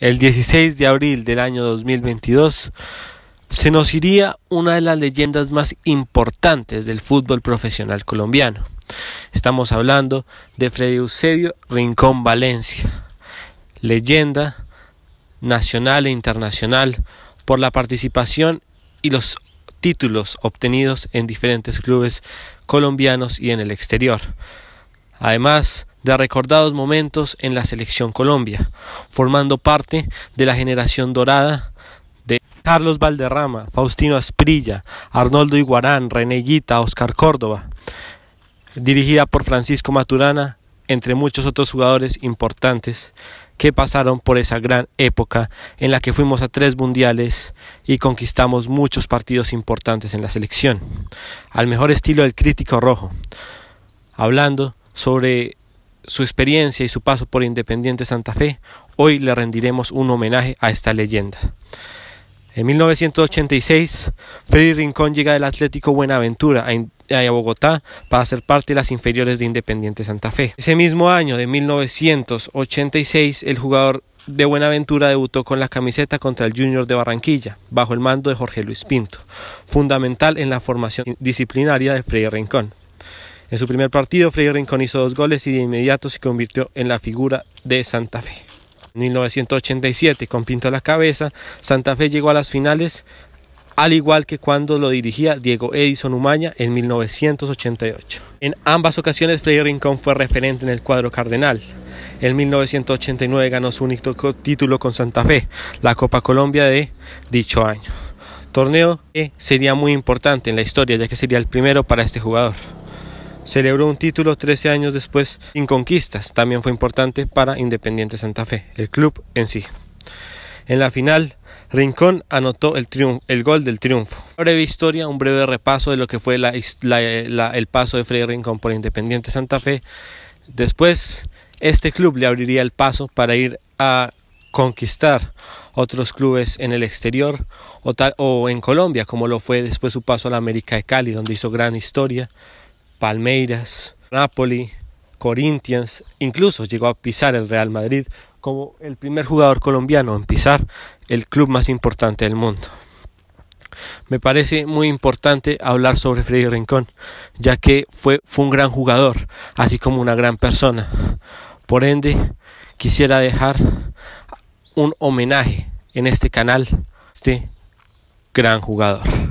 El 16 de abril del año 2022 se nos iría una de las leyendas más importantes del fútbol profesional colombiano. Estamos hablando de Freddy Eusebio Rincón Valencia, leyenda nacional e internacional por la participación y los títulos obtenidos en diferentes clubes colombianos y en el exterior. Además, de recordados momentos en la selección Colombia, formando parte de la generación dorada de Carlos Valderrama, Faustino Asprilla, Arnoldo Iguarán, René Guita, Oscar Córdoba, dirigida por Francisco Maturana, entre muchos otros jugadores importantes que pasaron por esa gran época en la que fuimos a tres mundiales y conquistamos muchos partidos importantes en la selección, al mejor estilo del crítico rojo, hablando sobre su experiencia y su paso por Independiente Santa Fe, hoy le rendiremos un homenaje a esta leyenda. En 1986, Freddy Rincón llega del Atlético Buenaventura a, Bogotá para ser parte de las inferiores de Independiente Santa Fe. Ese mismo año de 1986, el jugador de Buenaventura debutó con la camiseta contra el Junior de Barranquilla, bajo el mando de Jorge Luis Pinto, fundamental en la formación disciplinaria de Freddy Rincón. En su primer partido, Freddy Rincón hizo dos goles y de inmediato se convirtió en la figura de Santa Fe. En 1987, con Pinto a la cabeza, Santa Fe llegó a las finales, al igual que cuando lo dirigía Diego Edison Umaña en 1988. En ambas ocasiones, Freddy Rincón fue referente en el cuadro cardenal. En 1989 ganó su único título con Santa Fe, la Copa Colombia de dicho año. Torneo que sería muy importante en la historia, ya que sería el primero para este jugador. Celebró un título 13 años después sin conquistas. También fue importante para Independiente Santa Fe, el club en sí. En la final, Rincón anotó el, triunfo, el gol del triunfo. breve historia, un breve repaso de lo que fue el paso de Freddy Rincón por Independiente Santa Fe. Después, este club le abriría el paso para ir a conquistar otros clubes en el exterior o, tal, o en Colombia, como lo fue después su paso a la América de Cali, donde hizo gran historia. Palmeiras, Napoli, Corinthians, incluso llegó a pisar el Real Madrid como el primer jugador colombiano en pisar el club más importante del mundo. Me parece muy importante hablar sobre Freddy Rincón, ya que fue, fue un gran jugador, así como una gran persona. Por ende, quisiera dejar un homenaje en este canal a este gran jugador.